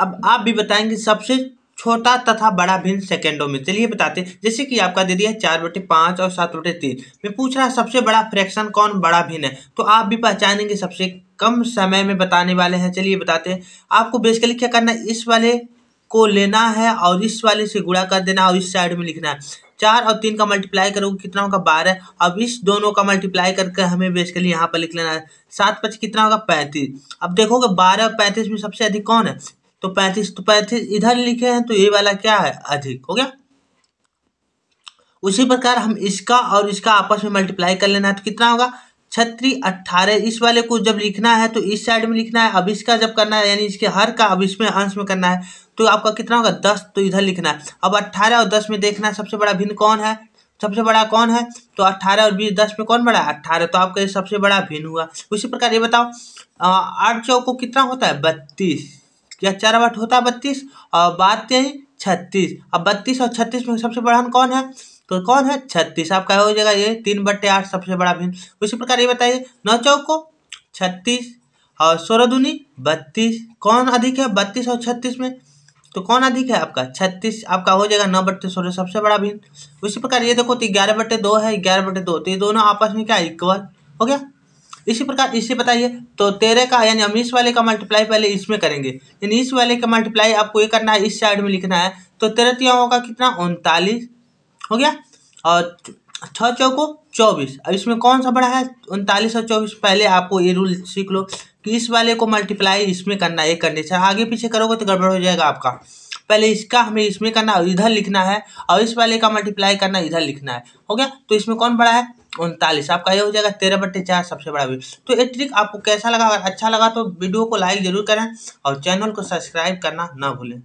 अब आप भी बताएंगे सबसे छोटा तथा बड़ा भिन्न सेकेंडों में चलिए बताते हैं जैसे कि आपका दे दिया चार बटे पाँच और सात बटे तीन मैं पूछ रहा सबसे बड़ा फ्रैक्शन कौन बड़ा भिन्न है तो आप भी पहचानेंगे सबसे कम समय में बताने वाले हैं चलिए बताते हैं आपको बेसिकली क्या करना है इस वाले को लेना है और इस वाले से गुड़ा कर देना है और इस साइड में लिखना है चार और तीन का मल्टीप्लाई करोगे कितना होगा बारह अब इस दोनों का मल्टीप्लाई करके हमें बेसिकली यहाँ पर लिख लेना है सात पच कितना होगा पैंतीस अब देखोगे बारह और पैंतीस में सबसे अधिक कौन है तो पैंतीस तो पैंतीस इधर लिखे हैं तो ये वाला क्या है अधिक हो गया उसी प्रकार हम इसका और इसका आपस में मल्टीप्लाई कर लेना है तो कितना होगा छत्री अट्ठारह इस वाले को जब लिखना है तो इस साइड में लिखना है अब इसका जब करना है यानी इसके हर का अब इसमें अंश में करना है तो आपका कितना होगा दस तो इधर लिखना है अब अट्ठारह और दस में देखना सबसे बड़ा भिन्न कौन है सबसे बड़ा कौन है तो अट्ठारह और बीस दस में कौन बड़ा है अट्ठारह तो आपका ये सबसे बड़ा भिन्न हुआ उसी प्रकार ये बताओ आठ चौक को कितना होता है बत्तीस या चार आठ होता है बत्तीस और यही छत्तीस अब बत्तीस और छत्तीस में सबसे बड़ा कौन है तो कौन है छत्तीस आपका हो जाएगा ये तीन बट्टे आठ सबसे बड़ा भिन्न उसी प्रकार ये बताइए नौ चौको छत्तीस और सोलह दूनी बत्तीस कौन अधिक है बत्तीस और छत्तीस में तो कौन अधिक है आपका छत्तीस आपका हो जाएगा नौ बट्टे सोलह सबसे बड़ा भिन्न उसी प्रकार ये देखो तो ग्यारह बट्टे दो है ग्यारह बट्टे दो तो ये दोनों आपस में क्या इक्वल हो गया इसी प्रकार इससे बताइए तो तेरह का यानी हम इस वाले का मल्टीप्लाई पहले इसमें करेंगे यानी इस वाले का मल्टीप्लाई आपको ये करना है इस साइड में लिखना है तो तेरह तिया होगा कितना उनतालीस हो गया और छः चौको चौबीस अब इसमें कौन सा बड़ा है उनतालीस और चौबीस पहले आपको ये रूल सीख लो कि इस वाले को मल्टीप्लाई इसमें करना है ये कंडीशन आगे पीछे करोगे तो गड़बड़ हो जाएगा आपका पहले इसका हमें इसमें करना इधर लिखना है और इस वाले का मल्टीप्लाई करना इधर लिखना है हो गया तो इसमें कौन बड़ा है उनतालीस आपका ये हो जाएगा तेरह बट्टे चार सबसे बड़ा वीडियो तो ये ट्रिक आपको कैसा लगा अगर अच्छा लगा तो वीडियो को लाइक जरूर करें और चैनल को सब्सक्राइब करना ना भूलें